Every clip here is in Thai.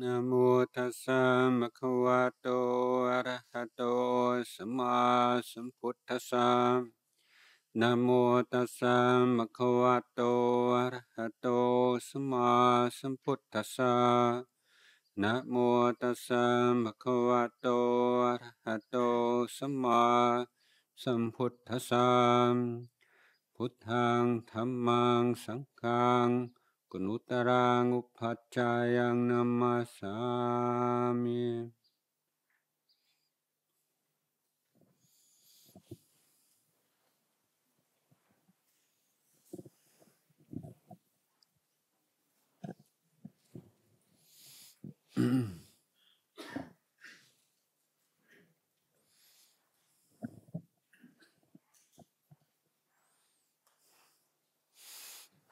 นะโมตัสสะมะคะวะโตอะระหะโตสัมมาสัมพุทธัสสะนะโมตัสสะมะคะวะโตอะระหะโตสัมมาสัมพุทธัสสะนะโมตัสสะมะคะวะโตอะระหะโตสัมมาสัมพุทธัสสะพุทธังธัมมังสังฆังกุณุตรังอุปัชฌายังนัมมสามิ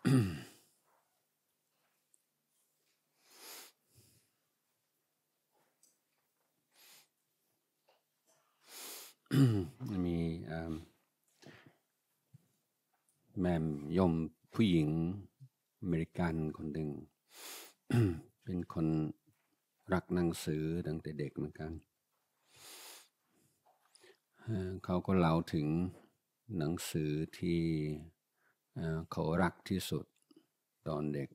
อืมมีแม่ยมผู้หญิงอเมริกันคนหนึ่งเป็นคนรักหนังสือตั้งแต่เด็กเหมือนกัน เขาก็เล่าถึงหนังสือที่เขารักที่สุดตอนเด็ก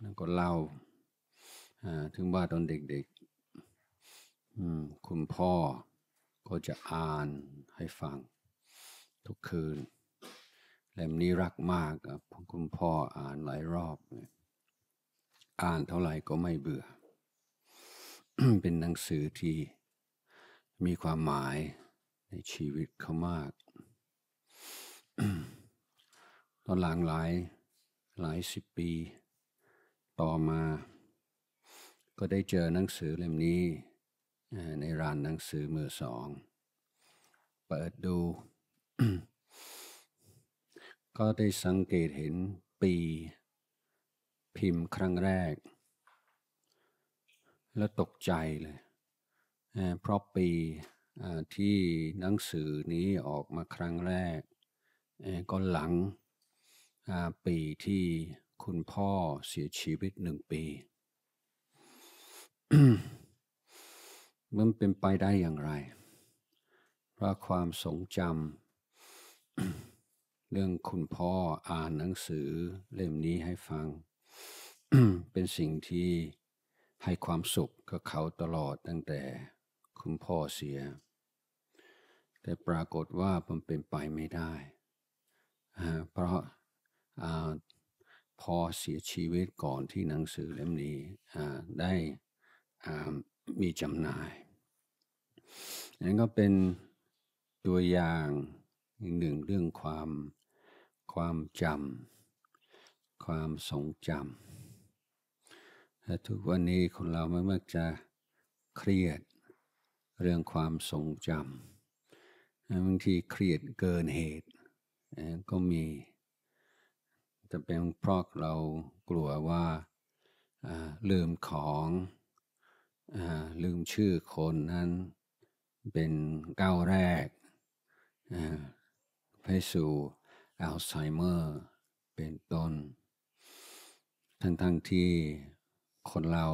แล้วก็เล่าถึงว่าตอนเด็กๆคุณพ่อก็จะอ่านให้ฟังทุกคืนเล่มนี้รักมากคุณพ่ออ่านหลายรอบ อ่านเท่าไหร่ก็ไม่เบื่อ เป็นหนังสือที่มีความหมายในชีวิตเขามาก ตอนหลังหลาย หลายสิบปีต่อมา ก็ได้เจอหนังสือเล่มนี้ในร้านหนังสือมือสอง เปิดดู ก็ได้สังเกตเห็นปีพิมพ์ครั้งแรก แล้วตกใจเลย เพราะปีที่หนังสือนี้ออกมาครั้งแรก ก็หลังปีที่คุณพ่อเสียชีวิตหนึ่งปีมันเป็นไปได้อย่างไร เพราะความทรงจำเรื่องคุณพ่ออ่านหนังสือเล่มนี้ให้ฟังเป็นสิ่งที่ให้ความสุขกับเขาตลอดตั้งแต่ คุณพ่อเสีย แต่ปรากฏว่ามันเป็นไปไม่ได้ เพราะพอเสียชีวิตก่อนที่หนังสือเล่มนี้ได้มีจำหน่ายนั้นก็เป็นตัวอย่างหนึ่งเรื่องความความจำความทรงจำและทุกวันนี้คนเราไม่มักจะเครียดเรื่องความทรงจำบางทีเครียดเกินเหตุ ก็มี จะเป็นเพราะเรากลัวว่าลืมของลืมชื่อคนนั้นเป็นก้าวแรกไปสู่อัลไซเมอร์เป็นต้น ทั้งๆทที่คนเรา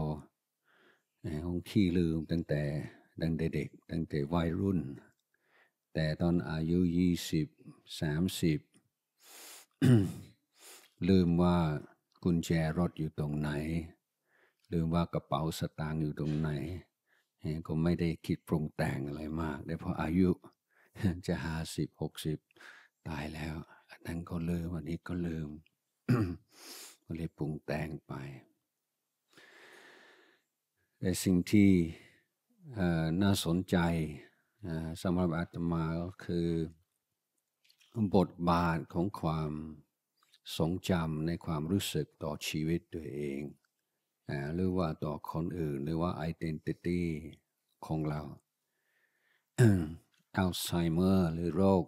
คงขี้ลืมตั้งแต่ตั้งแต่เด็ก ตั้งแต่วัยรุ่น แต่ตอนอายุยี่สิบสามสิบลืมว่ากุญแจรถอยู่ตรงไหนลืมว่ากระเป๋าสตางค์อยู่ตรงไหน ก็ไม่ได้คิดปรุงแต่งอะไรมาก ได้เพราะอายุจะห้าสิบหกสิบตายแล้วอันนั้นก็ลืมอันนี้ก็ลืมก็เลยปรุงแต่งไปแต่สิ่งที่น่าสนใจสำหรับอาตมาก็คือ บทบาทของความสงจำในความรู้สึกต่อชีวิตตัวเองหรือว่าต่อคนอื่นหรือว่าอดีนิตี้ของเราอัลไซเมอร์หรือโรค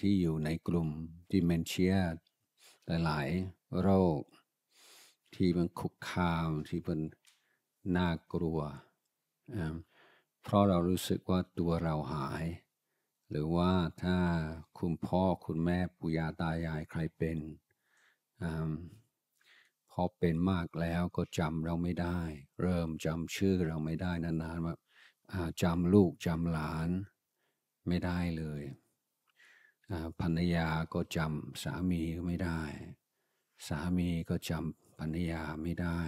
ที่อยู่ในกลุ่มดิเมนเชียหลาย ๆ โรคที่มันคุกคามที่มันน่ากลัว เพราะเรารู้สึกว่าตัวเราหาย หรือว่าถ้าคุณพ่อคุณแม่ปุยาตายายใครเป็นพอเป็นมากแล้วก็จำเราไม่ได้ เริ่มจำชื่อเราไม่ได้นานๆว่าจำลูกจำหลานไม่ได้เลยภรรยาก็จำสามีไม่ได้ สามีก็จำภรรยาไม่ได้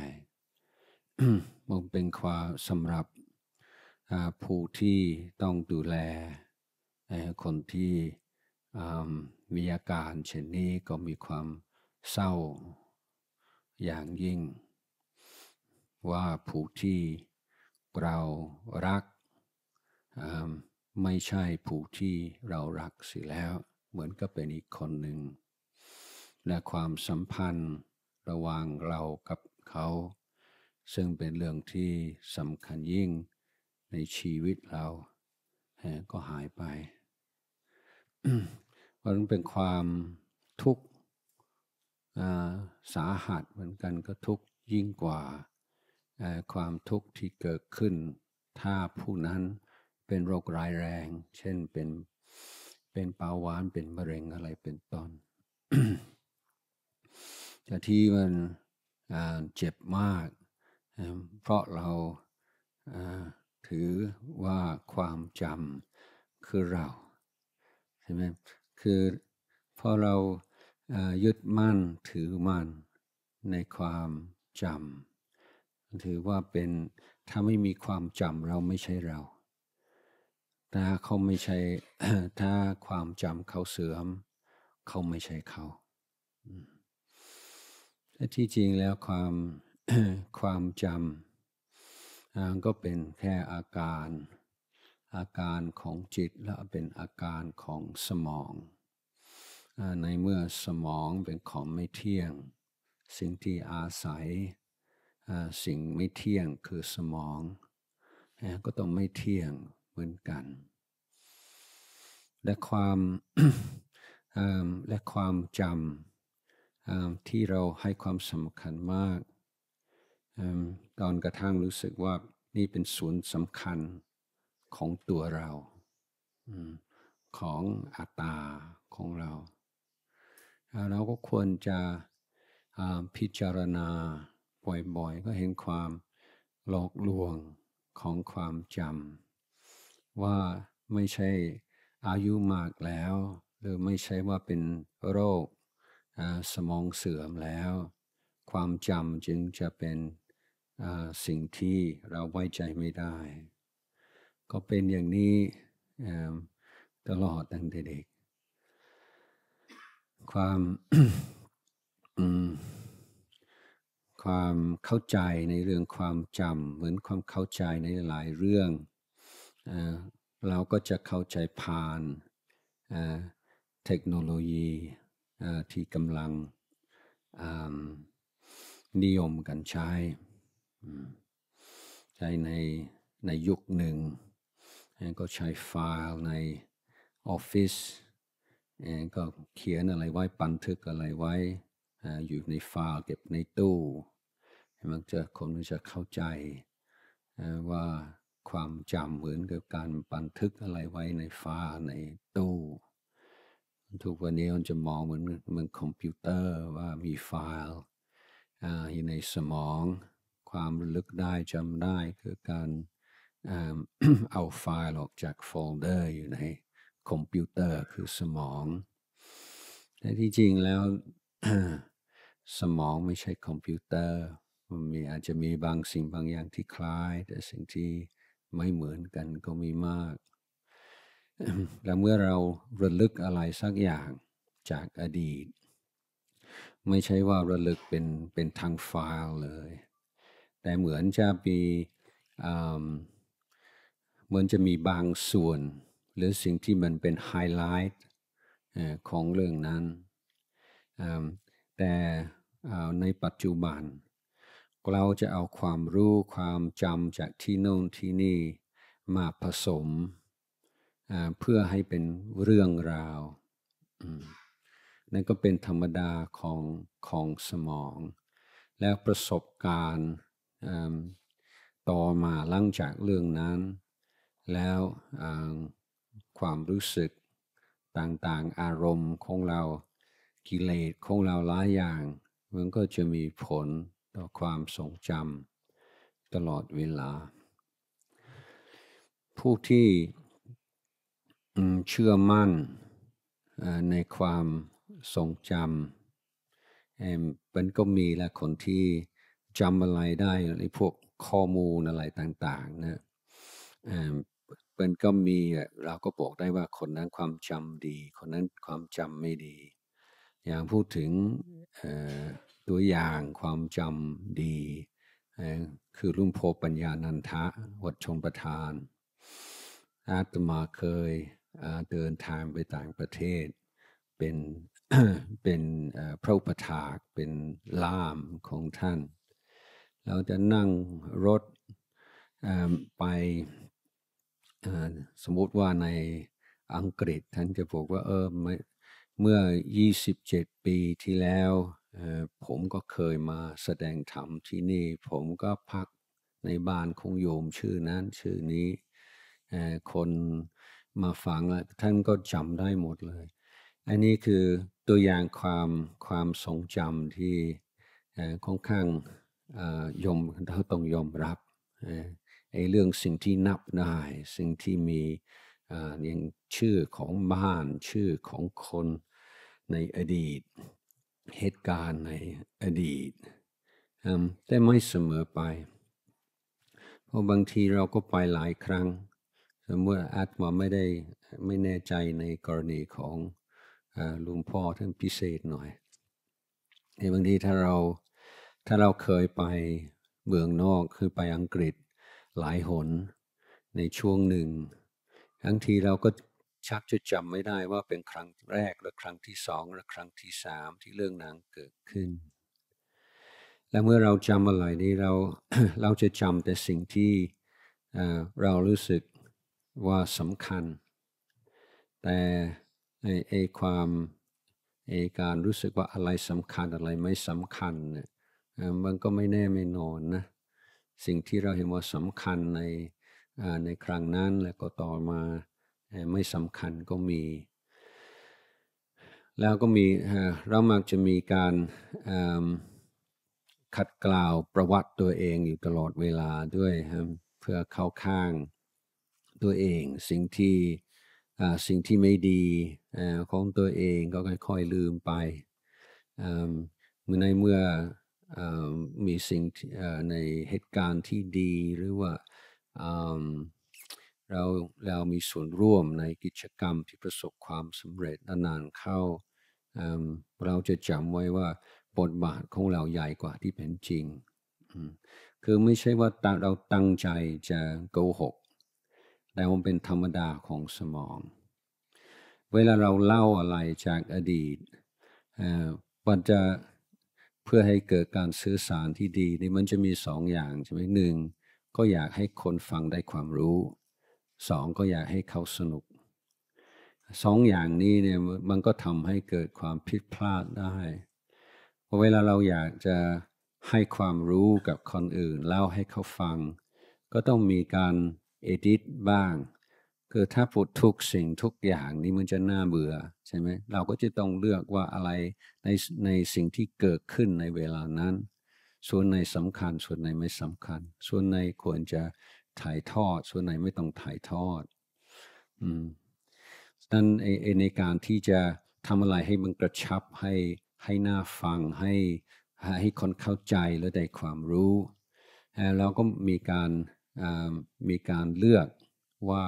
มันเป็นความสำหรับผู้ที่ต้องดูแลคนที่มีอาการเช่นนี้ก็มีความเศร้าอย่างยิ่งว่าผู้ที่เรารักไม่ใช่ผู้ที่เรารักสิแล้ว เหมือนก็เป็นอีกคนหนึ่ง และความสัมพันธ์ระหว่างเรากับเขา ซึ่งเป็นเรื่องที่สำคัญยิ่งในชีวิตเราก็หายไปนันเป็นความทุกข์สาหัสเหมือนกันก็ทุกยิ่งกว่าความทุกข์ที่เกิดขึ้น ถ้าผู้นั้นเป็นโรคร้ายแรง เช่นเป็นเป็นเบาหวานเป็นมะเร็งอะไรเป็นต้นจะที่มันเจ็บมาก เพราะเราถือว่าความจำคือเราใช่ไหมคือพอเรายึดมั่นถือมั่นในความจำถือว่าเป็นถ้าไม่มีความจำเราไม่ใช่เรา ถ้าเขาไม่ใช่ถ้าความจำเขาเสื่อม เขาไม่ใช่เขาที่จริงแล้วความความจำก็เป็นแค่อาการ อาการของจิต และเป็นอาการของสมองในเมื่อสมองเป็นของไม่เที่ยง สิ่งที่อาศัยสิ่งไม่เที่ยงคือสมอง ก็ต้องไม่เที่ยงเหมือนกัน และความและความจำที่เราให้ความสำคัญมาก ตอนกระทั่งรู้สึกว่านี่เป็นศูนย์สำคัญของตัวเรา ของอัตตาของเราเราก็ควรจะพิจารณาบ่อยๆ ก็เห็นความหลอกลวงของความจำว่าไม่ใช่อายุมากแล้ว หรือไม่ใช่ว่าเป็นโรคสมองเสื่อมแล้ว ความจำจึงจะเป็นสิ่งที่เราไว้ใจไม่ได้ ก็เป็นอย่างนี้ตลอดตั้งแต่เด็กความความเข้าใจในเรื่องความจำเหมือนความเข้าใจในหลายเรื่อง เราก็จะเข้าใจผ่านเทคโนโลยีที่กำลังนิยมกันใช้ใช้ในในยุคหนึ่งก็ใช้ไฟล์ในออฟฟิศก็เขียนอะไรไว้บันทึกอะไรไว้อยู่ในไฟล์เก็บในตู้มันจะคนจะเข้าใจว่าความจำเหมือนกับการบันทึกอะไรไว้ในไฟล์ในตู้ทุกวันนี้มันจะมองเหมือนเหมือนคอมพิวเตอร์ว่ามีไฟล์อยู่ในสมองความลึกได้จำได้ คือการเอาไฟล์ออกจากโฟลเดอร์อยู่ในคอมพิวเตอร์คือสมองแต่ที่จริงแล้วสมองไม่ใช่คอมพิวเตอร์มันมีอาจจะมีบางสิ่งบางอย่างที่คล้าย แต่สิ่งที่ไม่เหมือนกันก็มีมาก และเมื่อเราระลึกอะไรสักอย่างจากอดีต ไม่ใช่ว่าระลึกเป็นเป็นทางไฟล์เลย แต่เหมือนจะมีเหมือนจะมีบางส่วนหรือสิ่งที่มันเป็นไฮไลท์ของเรื่องนั้น แต่ในปัจจุบันเราจะเอาความรู้ความจำจากที่โน่นที่นี่มาผสมเพื่อให้เป็นเรื่องราว นั่นก็เป็นธรรมดาของของสมอง แล้วประสบการณ์ต่อมาหลังจากเรื่องนั้นแล้วความรู้สึกต่างๆ อารมณ์ของเรากิเลส ของเราหลายอย่าง มันก็จะมีผลต่อความทรงจำตลอดเวลา ผู้ที่เชื่อมั่นในความทรงจำมันก็มีและคนที่จำอะไรได้ในพวกข้อมูลอะไรต่างๆนะมันก็มีเราก็บอกได้ว่าคนนั้นความจำดี คนนั้นความจำไม่ดี อย่างพูดถึงตัวอย่างความจำดีคือรุ่งโพปัญญานันทะวัดชมประธาน อาตมาเคยเดินทางไปต่างประเทศ เป็นเป็นพระประทากเป็นล่ามของท่าน เราจะนั่งรถไปสมมุติว่าในอังกฤษ ท่านจะบอกว่าเออเมื่อ 27 ปีที่แล้วผมก็เคยมาแสดงธรรมที่นี่ ผมก็พักในบ้านคงโยมชื่อนั้น ชื่อนี้คนมาฟังแล้วท่านก็จำได้หมดเลย อันนี้คือตัวอย่างความความทรงจำที่ค่อนข้างยมเขาต้องยอมรับไอ้เรื่องสิ่งที่นับได้ สิ่งที่มีอย่างชื่อของบ้านชื่อของคนในอดีตเหตุการณ์ในอดีต แต่ไม่เสมอไป เพราะบางทีเราก็ไปหลายครั้งสมมติอาจมาไม่ได้ไม่แน่ใจในกรณีของลุงพ่อท่านพิเศษหน่อยในบางทีถ้าเราถ้าเราเคยไปเมืองนอกคือไปอังกฤษหลายหนในช่วงหนึ่งทั้งทีเราก็ชักจะจำไม่ได้ว่าเป็นครั้งแรกหรือครั้งที่สองหรือครั้งที่สามที่เรื่องนางเกิดขึ้น และเมื่อเราจำอะไรนี้เราเราจะจำแต่สิ่งที่เรารู้สึกว่าสำคัญ แต่ไอความ ไอการรู้สึกว่าอะไรสำคัญอะไรไม่สำคัญเนี่ยมันก็ไม่แน่ไม่นอนนะสิ่งที่เราเห็นว่าสำคัญในในครั้งนั้นและก็ต่อมาไม่สำคัญก็มี แล้วก็มีเรามักจะมีการขัดกล่าวประวัติตัวเองอยู่ตลอดเวลาด้วยเพื่อเข้าข้างตัวเอง สิ่งที่สิ่งที่ไม่ดีของตัวเองก็ค่อยๆลืมไปเมื่อในเมื่อมีสิ่งในเหตุการณ์ที่ดีหรือว่าเราเรามีส่วนร่วมในกิจกรรมที่ประสบความสำเร็จนานๆเข้า เราจะจำไว้ว่าบทบาทของเราใหญ่กว่าที่เป็นจริง คือไม่ใช่ว่าเราตั้งใจจะโกหกแต่มันเป็นธรรมดาของสมอง เวลาเราเล่าอะไรจากอดีตมันจะเพื่อให้เกิดการสื่อสารที่ดีนี่มันจะมีสองอย่างใช่ไหมหนึ่งก็อยากให้คนฟังได้ความรู้สองก็อยากให้เขาสนุกสองอย่างนี้เนี่ยมันก็ทำให้เกิดความผิดพลาดได้พอเวลาเราอยากจะให้ความรู้กับคนอื่น เล่าให้เขาฟัง ก็ต้องมีการเอดิตบ้างคือถ้าพูดทุกสิ่งทุกอย่าง นี่มันจะน่าเบื่อใช่ไหมเราก็จะต้องเลือกว่าอะไรในในสิ่งที่เกิดขึ้นในเวลานั้น ส่วนในสำคัญส่วนในไม่สำคัญ ส่วนในควรจะถ่ายทอด ส่วนในไม่ต้องถ่ายทอดอืมนั้นในการที่จะทำอะไรให้มันกระชับให้ให้หน่าฟังให้ให้คนเข้าใจและได้ความรู้แล้วก็มีการมีการเลือกว่า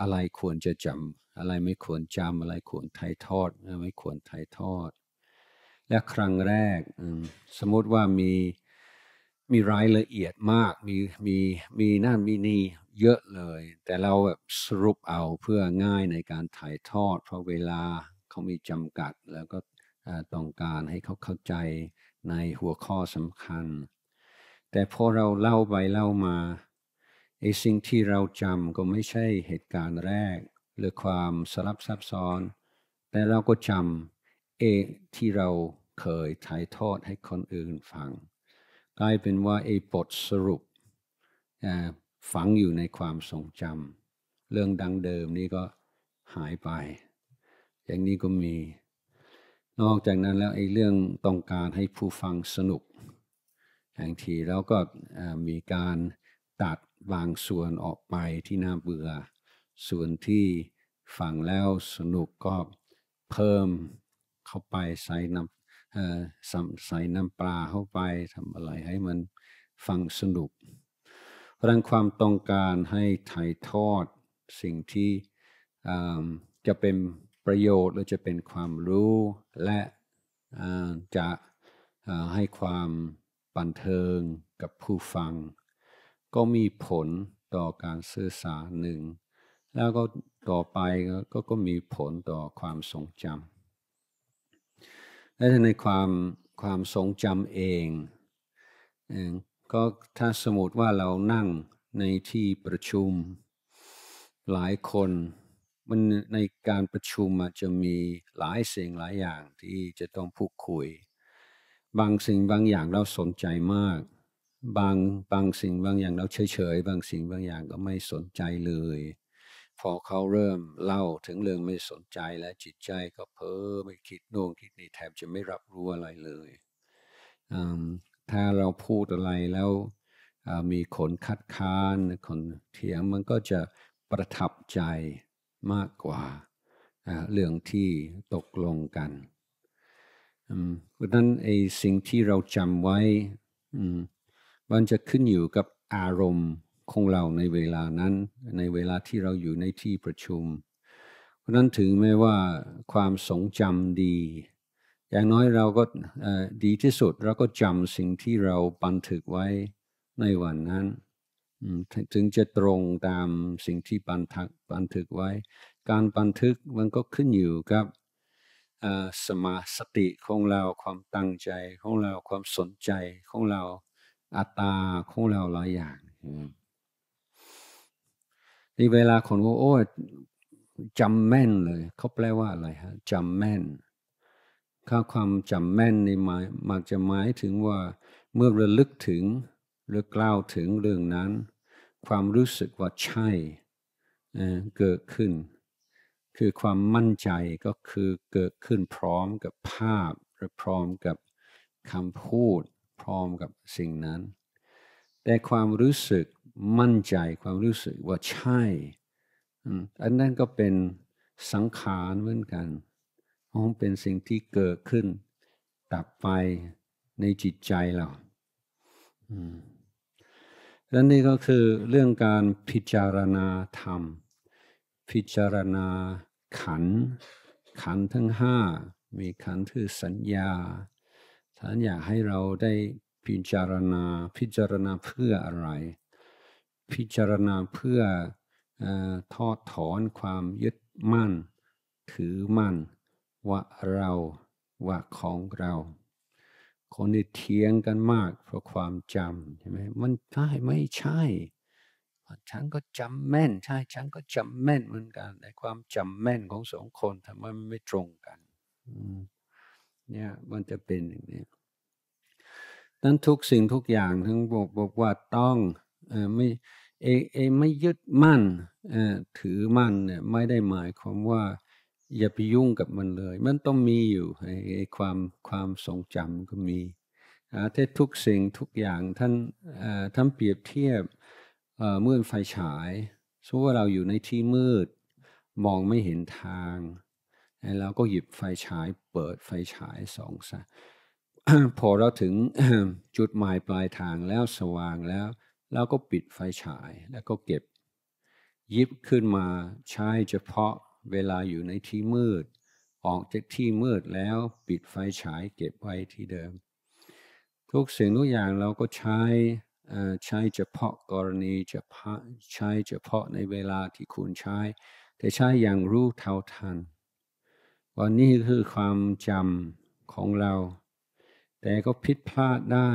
อะไรควรจะจำอะไรไม่ควรจำอะไรควรถ่ายทอดไม่ควรถ่ายทอด และครั้งแรกสมมติว่ามีมีรายละเอียดมาก มีมีมีนั่นมีนี่เยอะเลย แต่เราแบบสรุปเอาเพื่อง่ายในการถ่ายทอด เพราะเวลาเขามีจำกัดแล้วก็ต้องการให้เขาเข้าใจในหัวข้อสำคัญ แต่พอเราเล่าไปเล่ามาไอ้สิ่งที่เราจำก็ไม่ใช่เหตุการณ์แรกหรือความสลับซับซ้อน แต่เราก็จำเอกที่เราเคยถ่ายทอดให้คนอื่นฟังกลายเป็นว่าไอ้บทสรุปฝังอยู่ในความทรงจำเรื่องดังเดิมนี่ก็หายไป อย่างนี้ก็มีนอกจากนั้นแล้วไอ้เรื่องต้องการให้ผู้ฟังสนุกหางทีแล้วก็มีการตัดบางส่วนออกไปที่น่าเบื่อ ส่วนที่ฟังแล้วสนุกก็เพิ่มเข้าไปใส่น้ำใส่น้ำปลาเข้าไปทำอะไรให้มันฟังสนุกื่ังความต้องการให้ถ่ายทอดสิ่งที่จะเป็นประโยชน์หรือจะเป็นความรู้ และจะให้ความบันเทิงกับผู้ฟังก็มีผลต่อการสื่อสารหนึ่งแล้วก็ต่อไปก็ก็มีผลต่อความทรงจำและในความความทรงจำเองก็ถ้าสมมติว่าเรานั่งในที่ประชุมหลายคนมันในการประชุมจะมีหลายสิ่งหลายอย่างที่จะต้องพูดคุย บางสิ่งบางอย่างเราสนใจมากบางบางสิ่งบางอย่างเราเฉยๆ บางสิ่งบางอย่างก็ไม่สนใจเลย พอเขาเริ่มเล่าถึงเรื่องไม่สนใจและจิตใจก็เพ้อไม่คิด โน่นคิดนี่แทบจะไม่รับรู้อะไรเลย ถ้าเราพูดอะไรแล้วมีคนคัดค้านคนเถียงมันก็จะประทับใจมากกว่าเรื่องที่ตกลงกันเพราะนั้นไอ้สิ่งที่เราจำไว้มันจะขึ้นอยู่กับอารมณ์ของเราในเวลานั้น ในเวลาที่เราอยู่ในที่ประชุม เพราะนั้นถึงแม้ว่าความทรงจำดี อย่างน้อยเราก็ดีที่สุดเราก็จำสิ่งที่เราบันทึกไว้ในวันนั้น ถึงจะตรงตามสิ่งที่บันทักบันทึกไว้ การบันทึกมันก็ขึ้นอยู่กับสมาสติของเราความตั้งใจของเราความสนใจของเราอัตราของเราหลายอย่างที่เวลาคนว่าโอ้จำแม่นเลย เขาแปลว่าอะไรฮะจำแม่นค่าความจำแม่นในหมายมักจะหมายถึงว่า เมื่อระลึกถึง หรือกล่าวถึงเรื่องนั้น ความรู้สึกว่าใช่เกิดขึ้น คือความมั่นใจก็คือเกิดขึ้นพร้อมกับภาพ หรือพร้อมกับคำพูดพร้อมกับสิ่งนั้น แต่ความรู้สึกมั่นใจความรู้สึกว่าใช่ อันนั้นก็เป็นสังขารเหมือนกันมันเป็นสิ่งที่เกิดขึ้น ตับไปในจิตใจเราดังนี้ก็คือเรื่องการพิจารณาธรรม พิจารณาขัน ขันทั้งห้า มีขันคือสัญญาท่านอยากให้เราได้พิจารณาพิจารณาเพื่ออะไร พิจารณาเพื่ออทอดถอนความยึดมั่น ถือมั่น ว่าเราว่าของเรา คนที่เถียงกันมาก เพราะความจำ ใช่ไหมมันใช่ไม่ใช่ ฉันก็จำแม่นใช่ฉันก็จำแม่นเหมือนกันแต่ความจำแม่นของสองคนทำไมมันไม่ตรงกัน อืเนี่ยมันจะเป็นอย่างนี้นั้นทุกสิ่งทุกอย่างทั้งบอกบอกว่าต้องเออไม่เอเอไม่ยึดมั่นเออถือมั่นเนี่ยไม่ได้หมายความว่าอย่าไปยุ่งกับมันเลย มันต้องมีอยู่ไอ้ความความทรงจำก็มีถ้าทุกสิ่งทุกอย่างท่านท่านเปรียบเทียบเมื่อไฟฉายสมมติว่าเราอยู่ในที่มืด มองไม่เห็นทางแล้วก็หยิบไฟฉายเปิดไฟฉายสองสาพอเราถึงจุดหมายปลายทางแล้วสว่างแล้วเราก็ปิดไฟฉายแล้วก็เก็บยิบขึ้นมาใช้เฉพาะเวลาอยู่ในที่มืด ออกจากที่มืดแล้วปิดไฟฉาย เก็บไว้ที่เดิม ทุกสิ่งทุกอย่างเราก็ใช้ใช้เฉพาะกรณีเฉพาะใช้เฉพาะในเวลาที่คุณใช้แต่ใช้อย่างรู้เท่าทันวันนี้คือความจำของเรา แต่ก็ผิดพลาดได้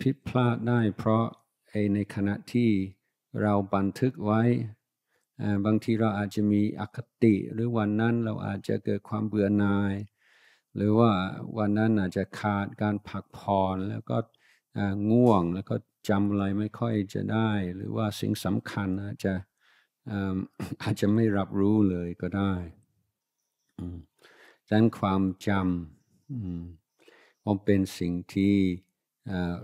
ผิดพลาดได้เพราะไอในขณะที่เราบันทึกไว้บางทีเราอาจจะมีอคติ หรือวันนั้นเราอาจจะเกิดความเบื่อหน่าย หรือว่าวันนั้นอาจจะขาดการผักผ่อนแล้วก็ง่วงแล้วก็จำอะไรไม่ค่อยจะได้ หรือว่าสิ่งสำคัญอาจจะอาจจะไม่รับรู้เลยก็ได้ดังนั้นความจำมันเป็นสิ่งที่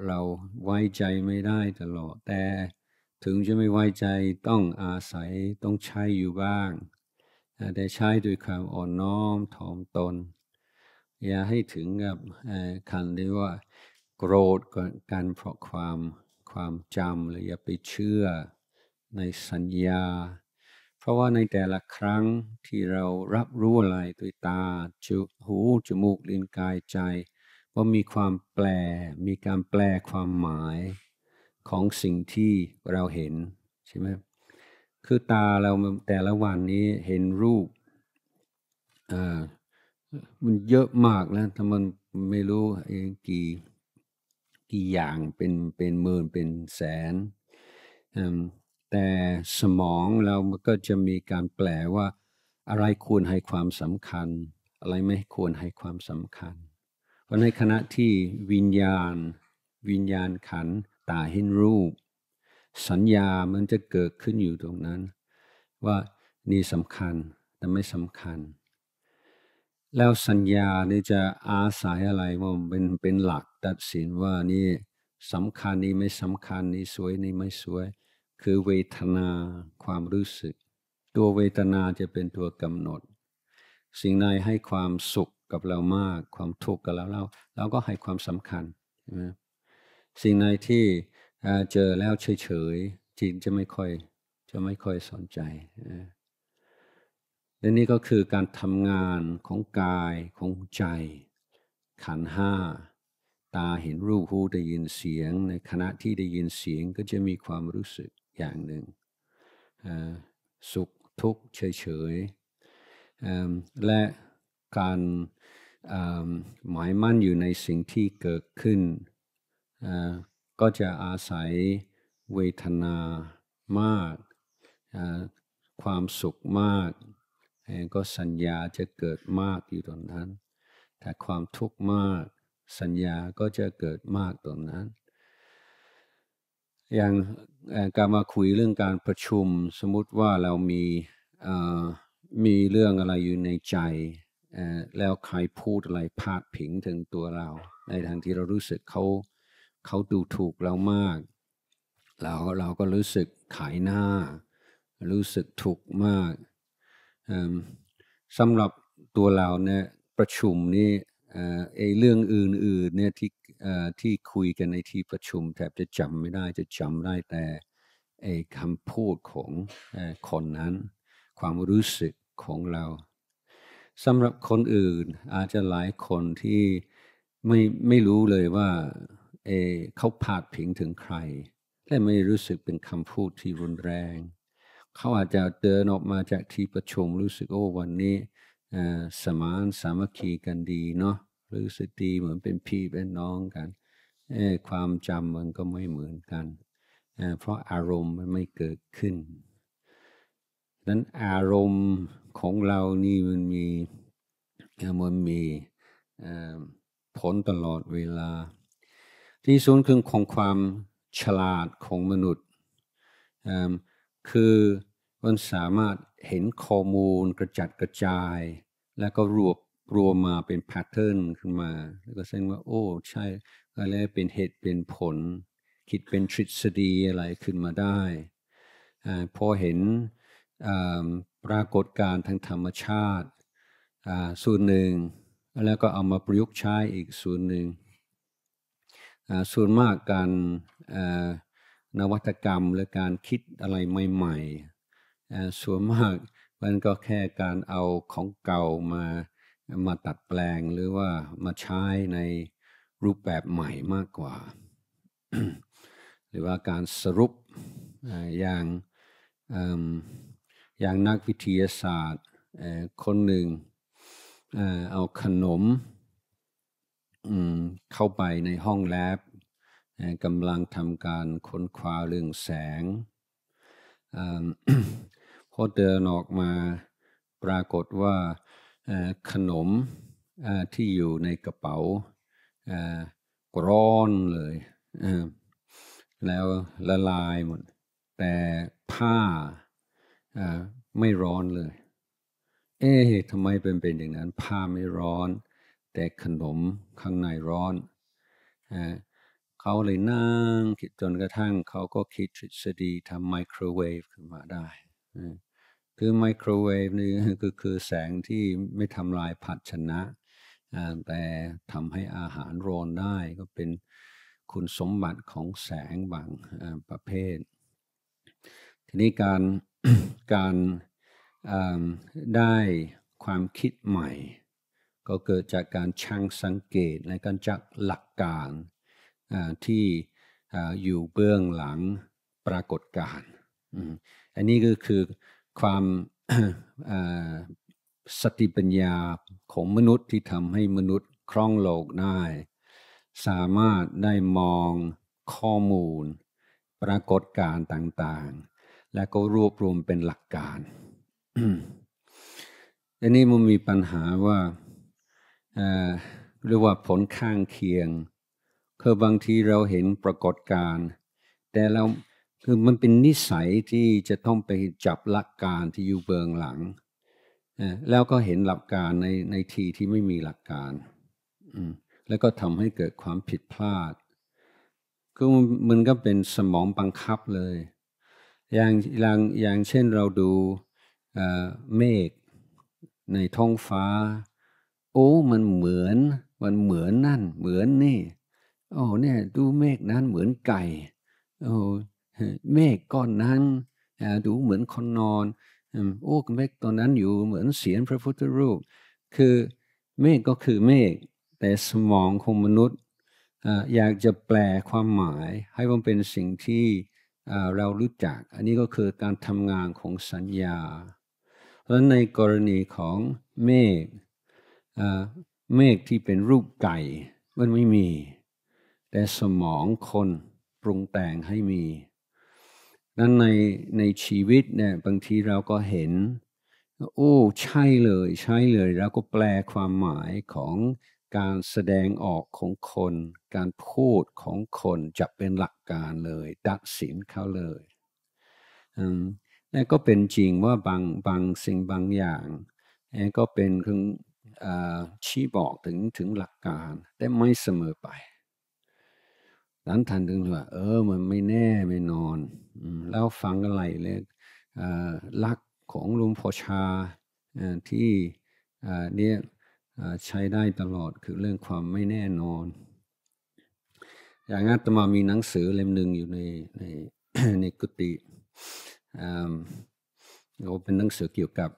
เราไว้ใจไม่ได้ตลอด แต่ถึงจะไม่ไว้ใจต้องอาศัยต้องใช้อยู่บ้าง แต่ใช้ด้วยความอ่อนน้อมถ่อมตน อย่าให้ถึงกับคันเรียกว่าโกรธกันเพราะความความจำหรืออย่าไปเชื่อในสัญญาเพราะว่าในแต่ละครั้งที่เรารับรู้อะไรด้วยตาจุหูจมูกลิ้นกายใจว่ามีความแปลมีการแปลความหมายของสิ่งที่เราเห็นใช่ไหมคือตาเราแต่ละวันนี้เห็นรูปมันเยอะมากนะถ้ามันไม่รู้กี่กี่อย่างเป็นเป็นหมื่นเป็นแสนแต่สมองเรามันก็จะมีการแปลว่า อะไรควรให้ความสำคัญ อะไรไม่ควรให้ความสำคัญเพราะในขณะที่วิญญาณ วิญญาณขันตาเห็นรูป สัญญามันจะเกิดขึ้นอยู่ตรงนั้น ว่านี่สำคัญแต่ไม่สำคัญ แล้วสัญญานี่จะอาศัยอะไรว่าเป็นเป็นหลักตัดสินว่านี่สำคัญนี่ไม่สำคัญ นี่สวยนี่ไม่สวยคือเวทนาความรู้สึก ตัวเวทนาจะเป็นตัวกำหนด สิ่งใดให้ความสุขกับเรามาก ความทุกข์กับเราเราเราก็ให้ความสำคัญนะสิ่งใดที่เจอแล้วเฉยๆจิตจะไม่ค่อยจะไม่ค่อยสนใจ และนี่ก็คือการทำงานของกายของใจ ขันห้า ตาเห็นรูปหูได้ยินเสียง ในขณะที่ได้ยินเสียงก็จะมีความรู้สึกอย่างหนึ่งสุขทุกข์เฉยๆ และการหมายมั่นอยู่ในสิ่งที่เกิดขึ้น ก็จะอาศัยเวทนามากความสุขมากก็สัญญาจะเกิดมากอยู่ตรงนั้น แต่ความทุกข์มากสัญญาก็จะเกิดมากตรงนั้นอย่างการมาคุยเรื่องการประชุมสมมุติว่าเรามีมีเรื่องอะไรอยู่ในใจแล้วใครพูดอะไรพาดผิงถึงตัวเรา ในทางที่เรารู้สึกเขาเขาดูถูกเรามากเราเราก็รู้สึกขายหน้า รู้สึกถูกมากสำหรับตัวเราเนี่ยประชุมนี่เอเรื่องอื่นๆเนี่ยที่ที่คุยกันในที่ประชุม แทบจะจำไม่ได้จะจำได้แต่ไอ้คำพูดของคนนั้น ความรู้สึกของเราสำหรับคนอื่นอาจจะหลายคนที่ไม่ไม่รู้เลยว่าเอเขาพาดพิงถึงใคร และไม่รู้สึกเป็นคำพูดที่รุนแรงเขาอาจจะเดินออกมาจากที่ประชุมรู้สึกโอ้วันนี้สมานสามัคคีกันดีเนาะหรือสติีเหมือนเป็นพี่เป็นน้องกัน ความจำมันก็ไม่เหมือนกัน เพราะอารมณ์มันไม่เกิดขึ้นนั้นอารมณ์ของเรานี่มันมีมันมีผลตลอดเวลา ที่สุดคือของความฉลาดของมนุษย์ คือมันสามารถเห็นข้อมูลกระจัดกระจายแล้วก็รวบรวมมาเป็นแพทเทิร์นขึ้นมา แล้วก็แสดงว่าโอ้ ใช่อะไรเป็นเหตุเป็นผล คิดเป็นทฤษฎีอะไรขึ้นมาได้อพอเห็นปรากฏการทางธรรมชาติส่วนหนึ่งแล้วก็เอามาประยุกต์ใช้อีกส่วนหนึ่งส่วนมากการนวัตกรรมและการคิดอะไรใหม่ๆส่วนมากมันก็แค่การเอาของเก่ามามาตัดแปลงหรือว่ามาใช้ในรูปแบบใหม่มากกว่า หรือว่าการสรุปอย่างอย่างนักวิทยาศาสตร์คนหนึ่งเอาขนมเข้าไปในห้องแลบกำลังทำการค้นคว้าเรื่องแสงอพอเดินออกมาปรากฏว่าขนมที่อยู่ในกระเป๋ากร้อนเลย แล้วละลายหมดแต่ผ้าไม่ร้อนเลย เอ๊ะทำไมเป็นเป็นอย่างนั้น ผ้าไม่ร้อน แต่ขนมข้างในร้อนเขาเลยนั่งคิดจนกระทั่งเขาก็คิดทฤษฎีทำไมโครเวฟขึ้นมาได้คือไมโครเวฟนี่ือคือแสงที่ไม่ทำลายผัดชนะแต่ทำให้อาหารร้อนได้ก็เป็นคุณสมบัติของแสงบางประเภท ทีนี้การการได้ความคิดใหม่ ก็เกิดจากการช่างสังเกตและการจักหลักการที่อยู่เบื้องหลังปรากฏการณ์อันนี้ก็คือความสติปัญญาของมนุษย์ที่ทำให้มนุษย์คล่องโลกได้ สามารถได้มองข้อมูล ปรากฏการต่างๆ และก็รวบรวมเป็นหลักการอันนี้มันมีปัญหาว่าเรียกว่าผลข้างเคียง คือบางทีเราเห็นปรากฏการแต่เราคือมันเป็นนิสัยที่จะต้องไปจับหลักการที่อยู่เบื้องหลัง แล้วก็เห็นหลักการในในทีที่ไม่มีหลักการ แล้วก็ทำให้เกิดความผิดพลาด ก็มันก็เป็นสมองบังคับเลย อย่างอย่างอย่างเช่นเราดูเมฆในท้องฟ้า โอ้ มันเหมือน มันเหมือนนั่น เหมือนนี่ โอ้ เนี่ย ดูเมฆนั้นเหมือนไก่ โอ้เมฆก้อนนั้นดูเหมือนคนนอนโอ้เมฆตอนนั้นอยู่เหมือนเสียงพระพุทธรูป คือเมฆก็คือเมฆแต่สมองของมนุษย์อยากจะแปลความหมายให้มันเป็นสิ่งที่เรารู้จัก อันนี้ก็คือการทำงานของสัญญาเพราะในกรณีของเมฆเมฆที่เป็นรูปไก่มันไม่มี แต่สมองคนปรุงแต่งให้มีนั้นในในชีวิตเนี่ยบางทีเราก็เห็น โอ้ใช่เลยใช่เลย แล้วก็แปลความหมายของการแสดงออกของคน การพูดของคนจะเป็นหลักการเลยตัดสินเขาเลยนั่นก็เป็นจริงว่าบางบางสิ่งบางอย่างนั่นก็เป็นเครื่องชี้บอกถึงถึงหลักการ แต่ไม่เสมอไปหลานทันถึงว่า เออ มันไม่แน่ไม่นอนอแล้วฟังอะไรเลยลักของลุงพอชาอที่เนี่ยใช้ได้ตลอด คือเรื่องความไม่แน่นอน อย่างนั้นตมามีหนังสือเล่มหนึ่งอยู่ใน ในในกุฏิเราเป็นหนังสือเกี่ยวกับ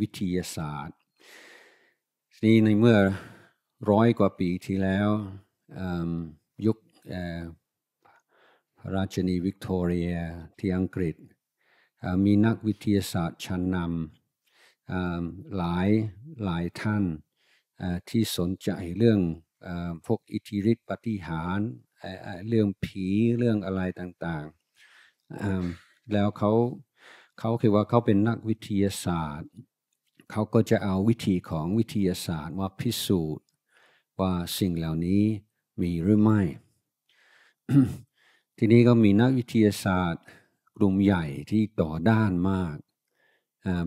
วิทยาศาสตร์ ที่ในเมื่อร้อยกว่าปีที่แล้วยุคพระราชนีวิกตอเรียที่อังกฤษ มีนักวิทยาศาสตร์ชั้นนำหลายหลายท่านที่สนใจเรื่องพวกอิทธิฤทธิปฏิหาร เรื่องผีเรื่องอะไรต่างๆ แล้วเขาเขาคิดว่าเขาเป็นนักวิทยาศาสตร์ เขาก็จะเอาวิธีของวิทยาศาสตร์มาพิสูจน์ว่าสิ่งเหล่านี้มีหรือไม่ทีนี้ก็มีนักวิทยาศาสตร์กลุ่มใหญ่ที่ต่อด้านมาก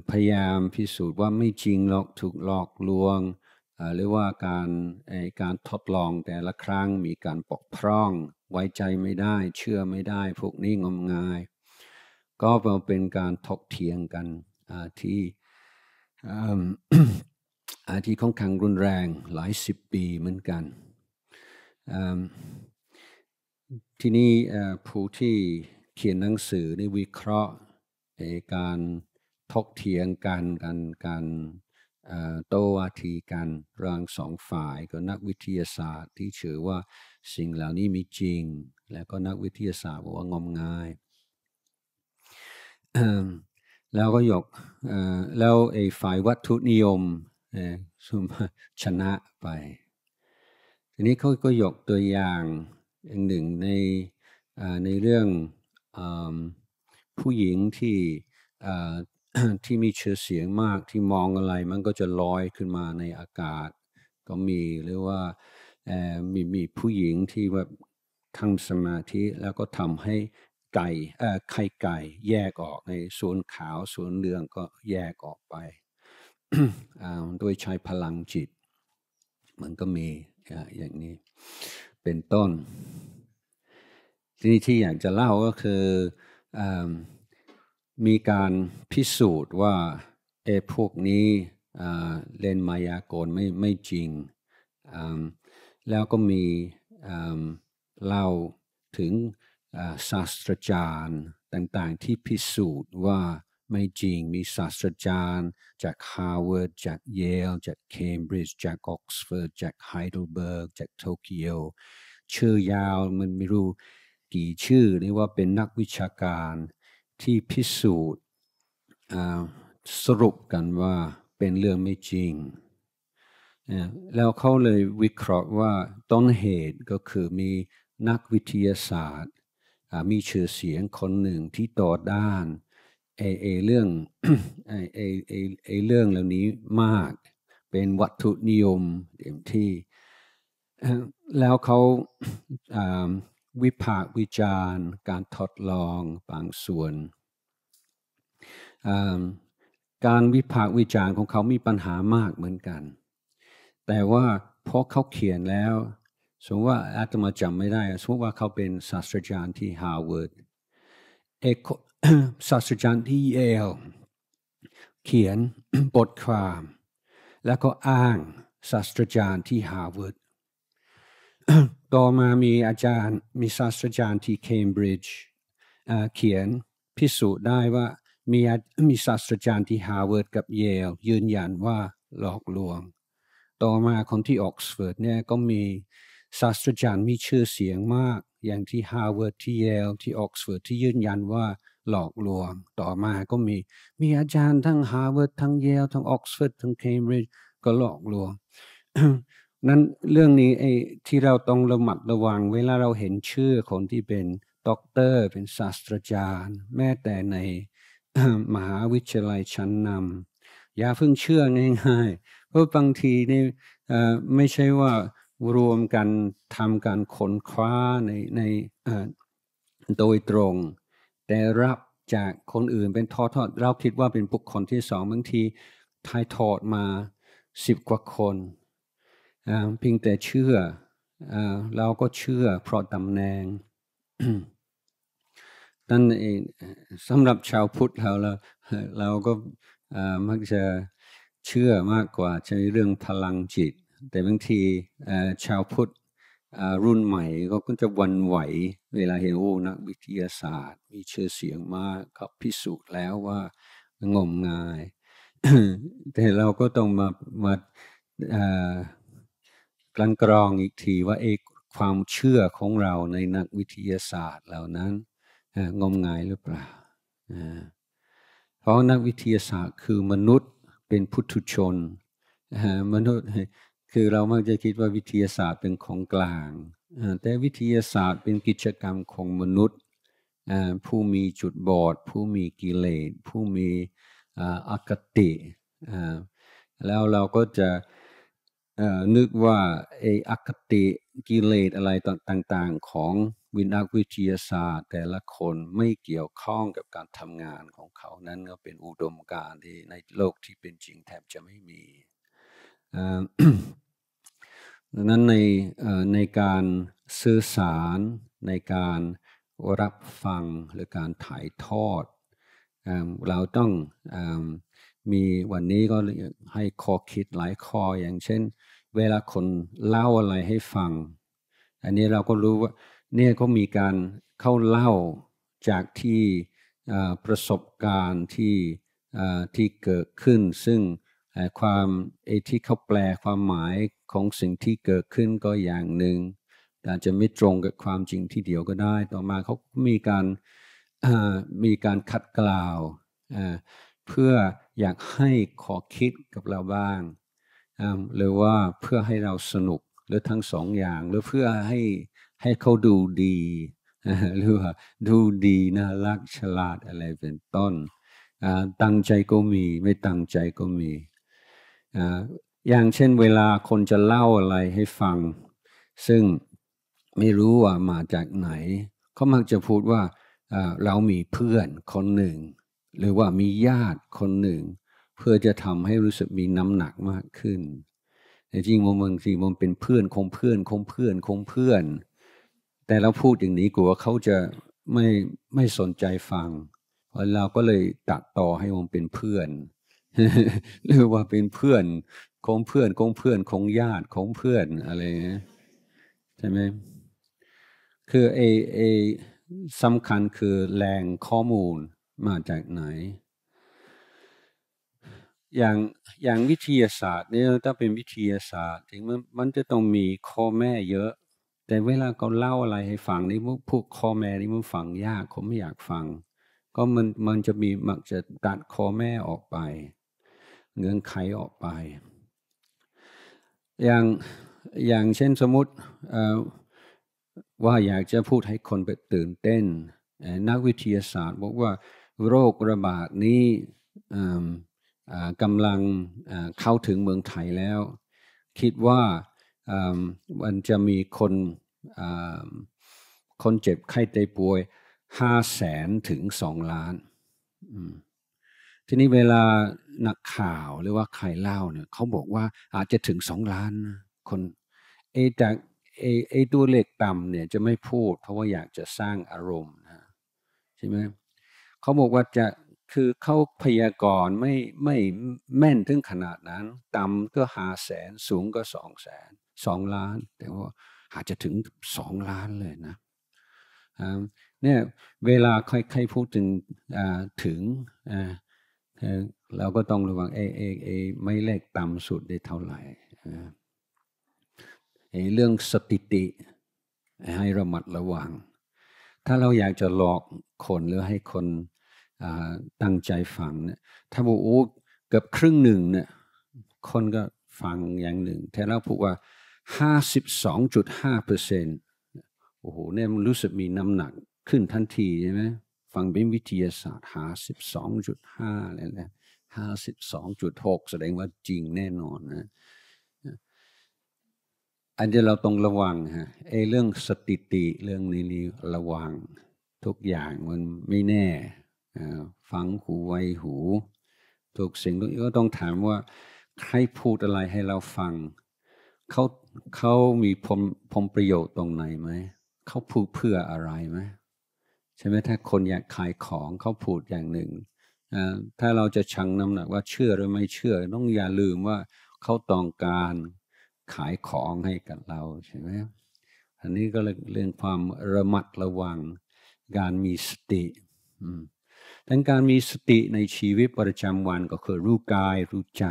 พยายามพิสูจน์ว่าไม่จริงหรอกถูกหลอกลวงหรือว่าการการทดลองแต่ละครั้งมีการปกพร่องไว้ใจไม่ได้เชื่อไม่ได้ พวกนี้งมงาย ก็เป็นการถกเถียงกันที่ที่ค่อนข้างรุนแรงหลายสิบปีเหมือนกันที่นี่ผู้ที่เขียนหนังสือนี่วิเคราะห์การทกเถียงกันการการโตวาทีกันรางสองฝ่ายก็นักวิทยาศาสตร์ที่เชื่อว่าสิ่งเหล่านี้มีจริงแล้วก็นักวิทยาศาสตร์บอกว่างมงายแล้วก็ยกแล้วไอ้ฝ่ายวัตถุนิยมชนะไป ทีนี้เขาก็ยกตัวอย่างอย่างหนึ่งในในเรื่องผู้หญิงที่ที่มีเชื้อเสียงมากที่มองอะไรมันก็จะลอยขึ้นมาในอากาศก็มีหรือว่ามีมีผู้หญิงที่แบบทำสมาธิแล้วก็ทำให้ไก่ไข่ไก่แยกออกในส่วนขาวส่วนเหลืองก็แยกออกไป โดยใช้พลังจิต มันก็มีอย่างนี้เป็นต้นที่ที่อยากจะเล่าก็คืออมีการพิสูจน์ว่า เอพวกนี้เล่นมายากลไม่ไม่จริง แล้วก็มีเล่าถึงศาสตราจารย์ต่างๆที่พิสูจน์ว่าไม่จริงมีศาสตราจารย์จากฮาร์วาร์ดจากเยลจากเคมบริดจ์จากออกซฟอร์ดจากไฮเดลเบิร์กจากโตเกียวชื่อยาวมันไม่รู้กี่ชื่อเรียกว่าเป็นนักวิชาการที่พิสูจน์สรุปกันว่าเป็นเรื่องไม่จริง แล้วเขาเลยวิเคราะห์ว่าต้นเหตุก็คือมีนักวิทยาศาสตร์มีชื่อเสียงคนหนึ่งที่ต่อด้านเออเรื่องไอเอเออเรื่องเหล่านี้มากเป็นวัตถุนิยมเต็มที่แล้วเขาวิพากวิจารณ์ การทดลองบางส่วน การวิพากวิจารณ์ของเขามีปัญหามากเหมือนกัน แต่ว่าเพราะเขาเขียนแล้ว สมมติว่าอาตมาจำไม่ได้ สมมติว่าเขาเป็นศาสตราจารย์ที่ฮาร์วาร์ดศาสตราจารย์ที่เยลเขียนบทความแล้วก็อ้างศาสตราจารย์ที่ฮาร์วาร์ดต่อมามีอาจารย์ มีศาสตราจารย์ที่เคมบริดจ์เขียนพิสูจน์ได้ว่ามีมีศาสตราจารย์ที่ฮาร์วาร์ดกับเยลยืนยันว่าหลอกลวง ต่อมาคนที่ออกซฟอร์ดเนี่ยก็มีศาสตราจารย์มีชื่อเสียงมากอย่างที่ฮาร์วาร์ดที่เยลที่ออกซฟอร์ดที่ยืนยันว่าหลอกลวงต่อมาก็มีมีอาจารย์ทั้งฮาร์วาร์ดทั้งเยลทั้งออกซฟอร์ดทั้งเคมบริดจ์ก็หลอกลวงนั้นเรื่องนี้ไอ้ที่เราต้องระมัดระวัง เวลาเราเห็นชื่อคนที่เป็นด็อกเตอร์เป็นศาสตราจารย์ แม้แต่ในมหาวิทยาลัยชั้นนำอย่าเพิ่งเชื่อง่าย ๆ เพราะบางทีนี่ไม่ใช่ว่ารวมกันทำการขนคว้าในในโดยตรงแต่รับจากคนอื่น เป็นทอทอดเราคิดว่าเป็นบุคคลที่สองบางทีทายทอดมาสิบกว่าคนเพียงแต่เชื่อเราก็เชื่อเพราะตำแหน่งนั่นเองสำหรับชาวพุทธเราเราเราก็มักจะเชื่อมากกว่าใช้เรื่องพลังจิต แต่บางทีชาวพุทธรุ่นใหม่เขาก็จะวันไหว เวลาเห็นโอ้นักวิทยาศาสตร์ มีเชื่อเสียงมากเขาพิสูจน์แล้วว่างมงาย แต่เราก็ต้องมามากลั่นกรองอีกทีว่าเอความเชื่อของเราในนักวิทยาศาสตร์เหล่านั้นงมงายหรือเปล่า เพราะนักวิทยาศาสตร์คือมนุษย์เป็นพุทธชนมนุษย์คือเรามักจะคิดว่าวิทยาศาสตร์เป็นของกลางแต่วิทยาศาสตร์เป็นกิจกรรมของมนุษย์ผู้มีจุดบอด ผู้มีกิเลส ผู้มีอคติแล้วเราก็จะนึกว่าไอ้อคติกิเลสอะไรต่างๆของวินักวิทยาศาสตร์ แต่ละคนไม่เกี่ยวข้องกับการทำงานของเขานั้นก็เป็นอุดมการณ์ที่ในโลกที่เป็นจริงแทบจะไม่มีดังนั้นในในการสื่อสาร ในการรับฟังหรือการถ่ายทอด เราต้องมีวันนี้ก็ให้ข้อคิดหลายข้ออย่างเช่นเวลาคนเล่าอะไรให้ฟัง อันนี้เราก็รู้ว่าเนี่ยเขามีการเข้าเล่าจากที่ประสบการณ์ที่ที่เกิดขึ้นซึ่งความไอ้ที่เขาแปลความหมายของสิ่งที่เกิดขึ้นก็อย่างหนึ่งอาจจะไม่ตรงกับความจริงที่เดียวก็ได้ต่อมาเขามีการมีการคัดกล่าว เพื่ออยากให้ขอคิดกับเราบ้าง หรือว่าเพื่อให้เราสนุกหรือทั้งสองอย่างหรือเพื่อให้ให้เขาดูดีหรือว่าดูดีน่ารักฉลาดอะไรเป็นต้นตั้งใจก็มีไม่ตั้งใจก็มีอย่างเช่นเวลาคนจะเล่าอะไรให้ฟัง ซึ่งไม่รู้ว่ามาจากไหนเขามักจะพูดว่าเรามีเพื่อนคนหนึ่ง หรือว่ามีญาติคนหนึ่ง เพื่อจะทำให้รู้สึกมีน้ำหนักมากขึ้นแต่จริงมันบางทีมันเป็นเพื่อนคงเพื่อน คงเพื่อนคงเพื่อน แต่เราพูดอย่างนี้กลัวเขาจะไม่ไม่สนใจฟังเราก็เลยตัดต่อให้มันเป็นเพื่อนหรือว่าเป็นเพื่อน ของเพื่อน ของเพื่อนของญาติของเพื่อน อะไรใช่ไหมคือเอเอสำคัญคือแหล่งข้อมูลมาจากไหน อย่างอย่างวิทยาศาสตร์เนี่ยถ้าเป็นวิทยาศาสตร์ถึงมันมันจะต้องมีข้อแม่เยอะ แต่เวลาเขาเล่าอะไรให้ฟังนี่พวกข้อแม่นี่มันฟังยากเขาไม่อยากฟัง ก็มันมันจะมีมักจะตัดข้อแม่ออกไปเงื่อนไขออกไป อย่างอย่างเช่นสมมติว่าอยากจะพูดให้คนไปตื่นเต้น นักวิทยาศาสตร์ บอกว่าโรคระบาดนี้กำลังเข้าถึงเมืองไทยแล้ว คิดว่ามันจะมีคนคนเจ็บไข้ไจป่วยห้าแสนถึงสองล้านทีนี้เวลานักข่าวหรือว่าใครเล่าเนี่ยเขาบอกว่าอาจจะถึงสองล้าน คนเอจากเอเอตัวเลขต่ำเนี่ยจะไม่พูด เพราะว่าอยากจะสร้างอารมณ์นะใช่ไหมเขาบอกว่าจะคือเขาพยากรณ์ไม่ไม่แม่นถึงขนาดนั้น ต่ำก็หาแสนสูงก็สองแสน สองล้าน แต่ว่าอาจจะถึงสองล้านเลยนะ เนี่ยเวลาใครๆพูดถึงถึงเราก็ต้องระวังเอเอเอไม่เลขต่ำสุดได้เท่าไหร่ เรื่องสติติให้ระมัดระวัง ถ้าเราอยากจะหลอกคนหรือให้คนตั้งใจฟังเนี่ย ถ้าบอก้เกือบครึ่งหนึ่งเนี่ย คนก็ฟังอย่างหนึ่ง แต่เราพูดว่าห้าสิบสองจุดห้าเปอร์เซ็นต์โอ้โหเนี่ยมันรู้สึกมีน้ำหนักขึ้นทันทีใช่ไหมฟังเป็นวิทยาศาสตร์หา 12.5 แล้วนะ52.6 แสดงว่าจริงแน่นอนนะ อันนี้เราต้องระวังฮะไอ้เรื่องสติติ เรื่องนี้นีระวัง ทุกอย่างมันไม่แน่ ฟังหูไวหูทุกสิ่งทุกอย่างก็ต้องถามว่าใครพูดอะไรให้เราฟัง เขาเขามีพมมประโยชน์ตรงไหนไหม เขาพูดเพื่ออะไรไหมใช่ไหมถ้าคนอยากขายของเขาพูดอย่างหนึ่งถ้าเราจะชั่งน้ำหนักว่าเชื่อหรือไม่เชื่อ ต้องอย่าลืมว่าเขาต้องการขายของให้กับเราใช่ไหมอันนี้ก็เรื่องความระมัดระวังการมีสติทั้งการมีสติในชีวิตประจำวันก็คือรู้กายรู้ใจ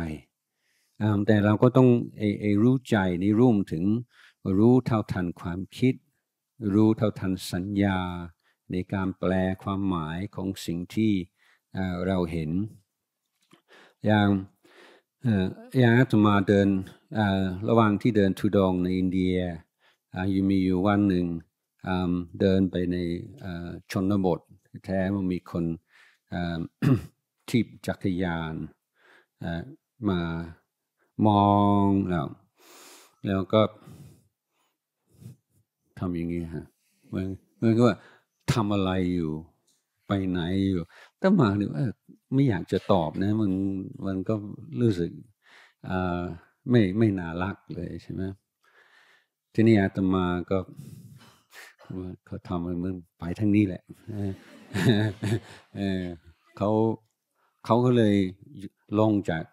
แต่เราก็ต้องไอเอรู้ใจนี่ร่มถึงรู้เท่าทันความคิด รู้เท่าทันสัญญาในการแปลความหมายของสิ่งที่เราเห็น อย่างอย่างอาตมาเดินระหว่างที่เดินทุดงในอินเดียอยู่มีอยู่วันหนึ่งเดินไปในชนบทแท้มันมีคนทีบจักรยานมามอง แล้วแล้วก็ทำอย่างนี้ฮะเหมือนเหมือนกับว่าทำอะไรอยู่ ไปไหนอยู่ต้หมาเนี่ยไม่อยากจะตอบนะมันมันก็รู้สึกไม่ไม่น่ารักเลยใช่ไหม ทีนี้อาตมาก็เขาทำมันไปทั้งนี้แหละ เขาเขาก็เลยลงจาก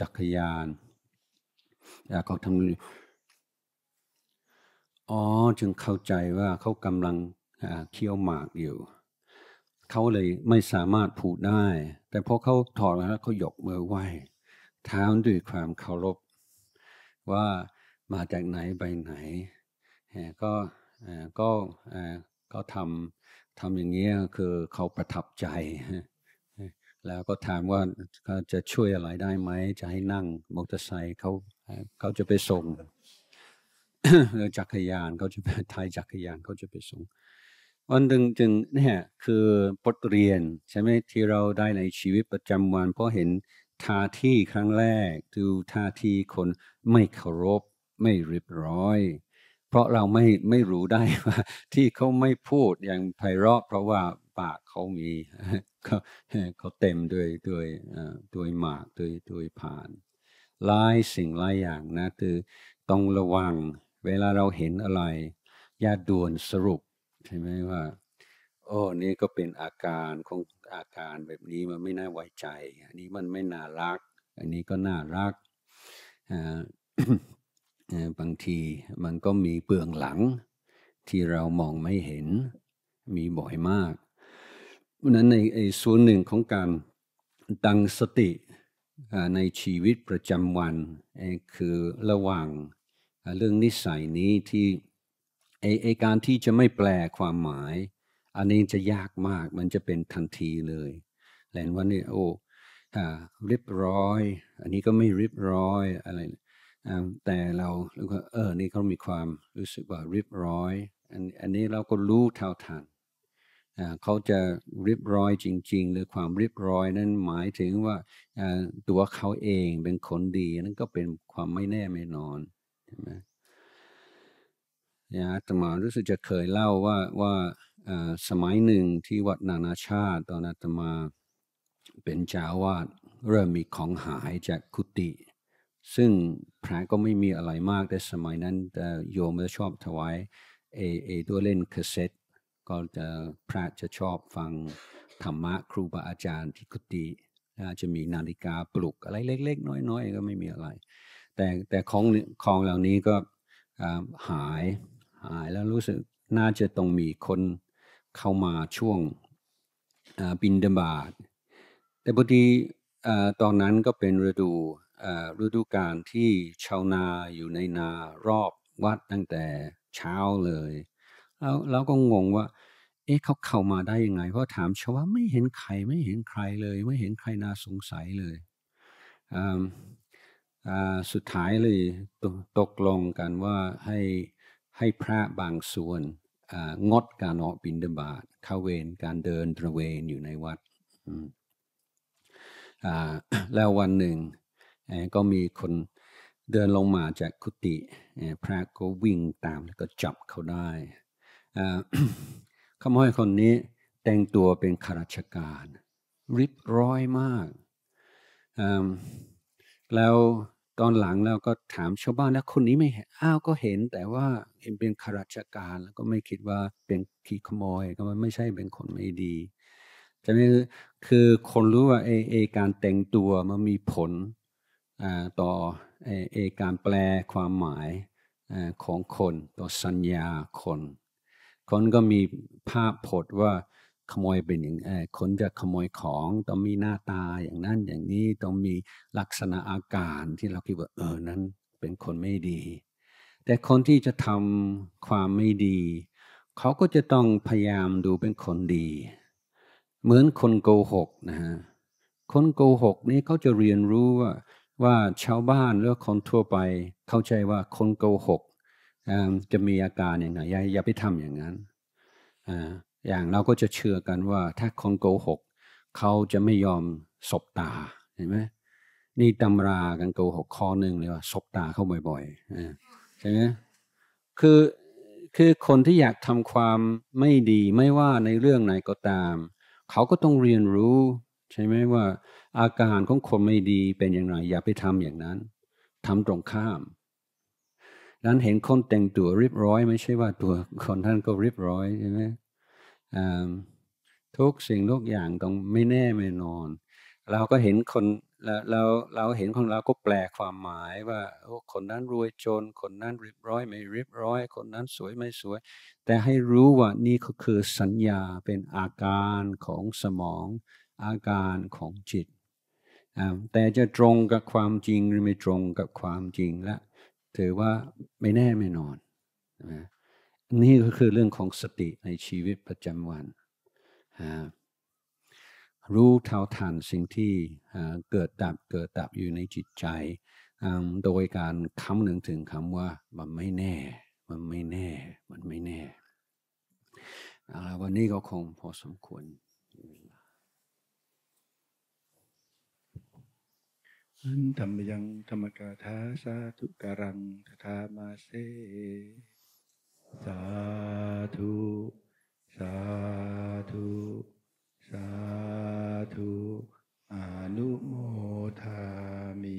จักรยานอยากเขาทำอ๋อ จึงเข้าใจว่าเขากำลังเคี้ยวหมากอยู่เขาเลยไม่สามารถพูดได้ แต่พอเขาถอดแล้วเขายกมือไหว้เท้าด้วยความเคารพว่ามาจากไหนไปไหนก็ก็ก็ทำทำอย่างนี้คือเขาประทับใจ แล้วก็ถามว่าเขาจะช่วยอะไรได้ไหม จะให้นั่งมอเตอร์ไซค์เขาเขาจะไปส่งจักรยานเขาจะไปทายจักรยานเขาจะไปส่งอันดึงจึงเนี่ยคือบทเรียนใช่ไหมที่เราได้ในชีวิตประจำวัน เพราะเห็นท่าที่ครั้งแรก ดูท่าที่คนไม่เคารพไม่เรียบร้อย เพราะเราไม่ไม่รู้ได้ว่า ที่เขาไม่พูดอย่างไพเราะเพราะว่าปากเขามีเขาเขาเต็มด้วยด้วยด้วยหมาก ด้วยด้วยผ่านหลายสิ่งหลายอย่างนะคือต้องระวังเวลาเราเห็นอะไรอย่าด่วนสรุปใช่ไหมว่าโอ้นี่ก็เป็นอาการของอาการแบบนี้มันไม่น่าไว้ใจ อันนี้มันไม่น่ารัก อันนี้ก็น่ารักบางทีมันก็มีเปลืองหลังที่เรามองไม่เห็นมีบ่อยมาก เพราะนั้นในไอ้ส่วนหนึ่งของการตั้งสติในชีวิตประจำวันคือระวังเรื่องนิสัยนี้ที่ไอไอการที่จะไม่แปลความหมาย อันนี้จะยากมากมันจะเป็นทันทีเลยแหลนวันนี้โอ้ะริบร้อย อันนี้ก็ไม่ริบร้อยอะไรแต่เรา้วเออนี่เขามีความรู้สึกว่าริบร้อยอันอันนี้เราก็รู้เท่าทันเขาจะริบร้อยจริง ๆ หรือความริบร้อยนั้นหมายถึงว่าตัวเขาเองเป็นคนดี นั่นก็เป็นความไม่แน่ไม่นอนใช่ไหมนะอาตมารู้สึกจะเคยเล่าว่าว่าสมัยหนึ่งที่วัดนานาชาติตอนอาตมา เป็นเจ้าวาดเริ่มมีของหายจากคุติซึ่งพระก็ไม่มีอะไรมากแต่สมัยนั้นโยมจะชอบถวายเอเอตัวเล่นคาสเซ็ตก็จะพระจะชอบฟังธรรมะครูบาอาจารย์ที่กุฏิจะมีนาฬิกาปลุกอะไรเล็กๆ น้อยๆ ก็ไม่มีอะไร แต่แต่ของของเหล่านี้ก็หายหายแล้วรู้สึกน่าจะต้องมีคนเข้ามาช่วงบินดบาดแต่พอดีตอนนั้นก็เป็นฤดูฤดูการที่ชาวนาอยู่ในนารอบวัดตั้งแต่เช้าเลย แล้วเราก็งงว่าเอ๊ะเขาเข้ามาได้ยังไง เพราะถามชาวว่าไม่เห็นใครไม่เห็นใครเลย ไม่เห็นใครน่าสงสัยเลยสุดท้ายเลยตกลงกันว่าให้ให้พระบางส่วนงดการนอะบินดาบาตเข้าเวรการเดินตระเวนอยู่ในวัดแล้ววันหนึ่งก็มีคนเดินลงมาจากคุติ พระก็วิ่งตามแล้วก็จับเขาได้ขโมยคนนี้แต่งตัวเป็นข้าราชการริบร้อยมากแล้วตอนหลังเราก็ถามชาวบ้านแล้วคนนี้ไม่เห็นอ้าวก็เห็นแต่ว่าเป็นข้าราชการ แล้วก็ไม่คิดว่าเป็นขี้ขโมยก็ไม่ใช่เป็นคนไม่ดีจะนั้คือคนรู้ว่าเอเอการแต่งตัวมันมีผลต่อเอเอการแปลความหมายของคนต่อสัญญาคน คนก็มีภาพพจน์ว่าขโมยเป็นอย่างคนจะขโมยของต้องมีหน้าตาอย่างนั้นอย่างนี้ต้องมีลักษณะอาการที่เราคิดว่าเออนั้นเป็นคนไม่ดี แต่คนที่จะทำความไม่ดี เขาก็จะต้องพยายามดูเป็นคนดี เหมือนคนโกหกนะฮะคนโกหก นี่เขาจะเรียนรู้ว่าว่าชาวบ้านหรือคนทั่วไปเข้าใจว่าคนโกหกจะมีอาการอย่างไรอย่าไปทำอย่างนั้นอย่างเราก็จะเชื่อกันว่าถ้าคนโกหกเขาจะไม่ยอมสบตาเห็นไหมนี่ตำรากันโกหกข้อหนึ่งเลยว่าสบตาเขาบ่อยๆใช่ไหมคือคือคนที่อยากทำความไม่ดี ไม่ว่าในเรื่องไหนก็ตาม เขาก็ต้องเรียนรู้ใช่ไหมว่าอาการของคนไม่ดีเป็นอย่างไร อย่าไปทำอย่างนั้นทำตรงข้ามนั้นเห็นคนแต่งตัวเรียบร้อย ไม่ใช่ว่าตัวคนท่านก็เรียบร้อยใช่ไหมทุกสิ่งทุกอย่างต้องไม่แน่ไม่นอน เราก็เห็นคนเราเราเห็นคนเรา ก็แปลความหมายว่าคนนั้นรวยจนคนนั้นริบร้อย ไม่ริบร้อย คนนั้นสวยไม่สวย แต่ให้รู้ว่านี่ก็คือสัญญาเป็นอาการของสมองอาการของจิตแต่จะตรงกับความจริงหรือไม่ตรงกับความจริงละ ถือว่าไม่แน่ไม่นอนนะนี่ก็คือเรื่องของสติในชีวิตประจำวัน รู้เท่าทันสิ่งที่เกิดดับเกิดดับอยู่ในจิตใจ โดยการคำหนึ่งถึงคำว่ามันไม่แน่ มันไม่แน่ มันไม่แน่ วันนี้ก็คงพอสมควรอันธรรมยังธรรมกาทาสาธุการังทธามาเซสาธุสาธุสาธุอนุโมทามิ